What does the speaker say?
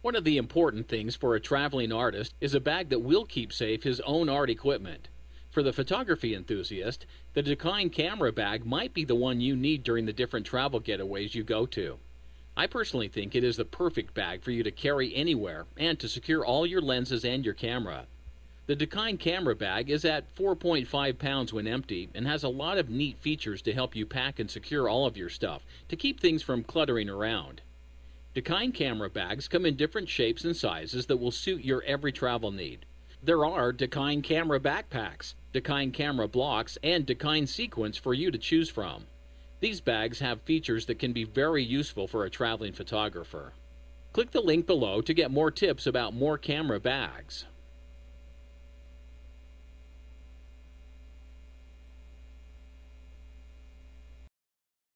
One of the important things for a traveling artist is a bag that will keep safe his own art equipment. For the photography enthusiast, the Dakine camera bag might be the one you need during the different travel getaways you go to. I personally think it is the perfect bag for you to carry anywhere and to secure all your lenses and your camera. The Dakine camera bag is at 4.5 pounds when empty and has a lot of neat features to help you pack and secure all of your stuff to keep things from cluttering around. Dakine camera bags come in different shapes and sizes that will suit your every travel need. There are Dakine camera backpacks, Dakine camera blocks, and Dakine sequence for you to choose from. These bags have features that can be very useful for a traveling photographer. Click the link below to get more tips about more camera bags.